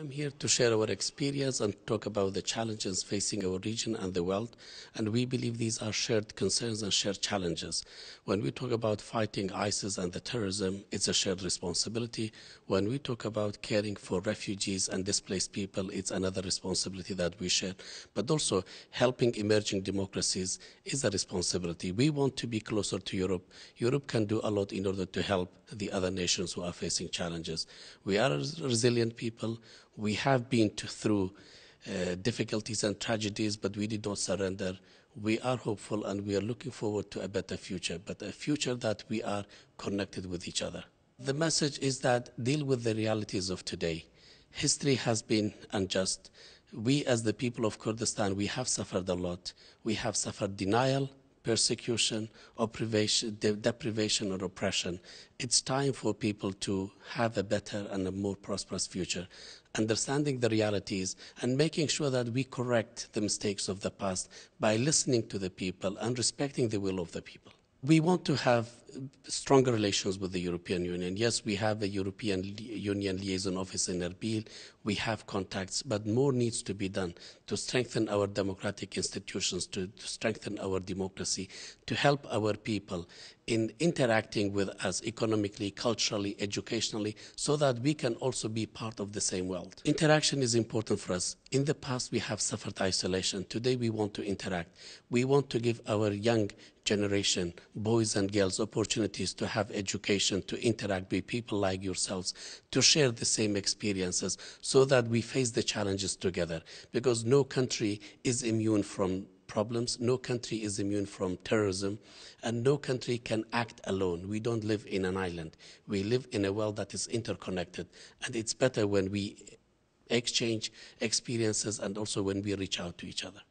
I'm here to share our experience and talk about the challenges facing our region and the world, and we believe these are shared concerns and shared challenges. When we talk about fighting ISIS and the terrorism, it's a shared responsibility. When we talk about caring for refugees and displaced people, it's another responsibility that we share. But also, helping emerging democracies is a responsibility. We want to be closer to Europe. Europe can do a lot in order to help the other nations who are facing challenges. We are resilient people we have been to, through uh, difficulties and tragedies, but we did not surrender. We are hopeful and we are looking forward to a better future, but a future that we are connected with each other. The message is that deal with the realities of today. History has been unjust. We, as the people of Kurdistan, we have suffered a lot. We have suffered denial, persecution or deprivation or oppression. It's time for people to have a better and a more prosperous future, understanding the realities and making sure that we correct the mistakes of the past by listening to the people and respecting the will of the people. We want to have stronger relations with the European Union. Yes, we have a European li Union liaison office in Erbil. We have contacts, but more needs to be done to strengthen our democratic institutions, to, to strengthen our democracy, to help our people in interacting with us economically, culturally, educationally, so that we can also be part of the same world. Interaction is important for us. In the past, we have suffered isolation. Today, we want to interact. We want to give our young generation, boys and girls, opportunities opportunities to have education, to interact with people like yourselves, to share the same experiences so that we face the challenges together. Because no country is immune from problems. No country is immune from terrorism, and no country can act alone. We don't live in an island. We live in a world that is interconnected, and it's better when we exchange experiences and also when we reach out to each other.